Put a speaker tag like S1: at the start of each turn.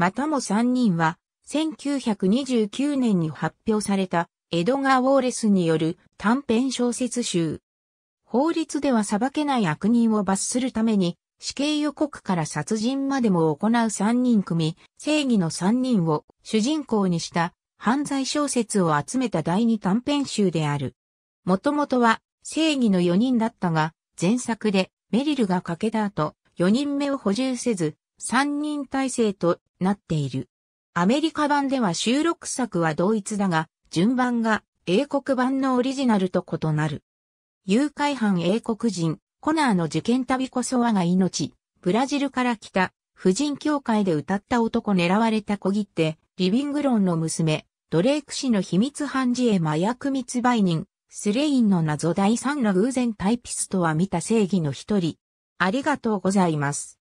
S1: またも3人は、1929年に発表された、エドガー・ウォーレスによる短編小説集。法律では裁けない悪人を罰するために、死刑予告から殺人までも行う3人組、正義の3人を主人公にした犯罪小説を集めた第2短編集である。もともとは正義の4人だったが、前作でメリルが欠けた後、4人目を補充せず、3人体制となっている。アメリカ版では収録作は同一だが、順番が英国版のオリジナルと異なる。誘拐犯英国人、コナーの受験旅こそ我が命、ブラジルから来た、婦人協会で歌った男狙われた小切手、リビングロンの娘、ドレイク氏の秘密判事へ麻薬密売人、スレインの謎第3の偶然タイピストは見た正義の一人。ありがとうございます。